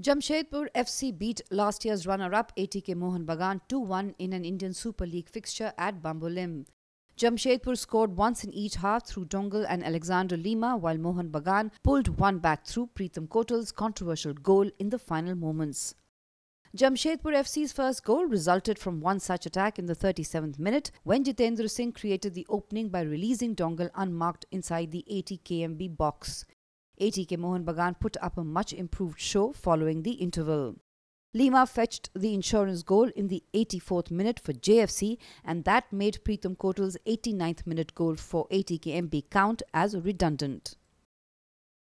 Jamshedpur FC beat last year's runner-up ATK Mohan Bagan 2-1 in an Indian Super League fixture at Bambolim. Jamshedpur scored once in each half through Dongal and Alexander Lima, while Mohan Bagan pulled one back through Pritham Kotal's controversial goal in the final moments. Jamshedpur FC's first goal resulted from one such attack in the 37th minute when Jitendra Singh created the opening by releasing Dongal unmarked inside the 80 kmb box. ATK Mohan Bagan put up a much improved show following the interval. Lima fetched the insurance goal in the 84th minute for JFC and that made Pritham Kotal's 89th minute goal for ATKMB count as redundant.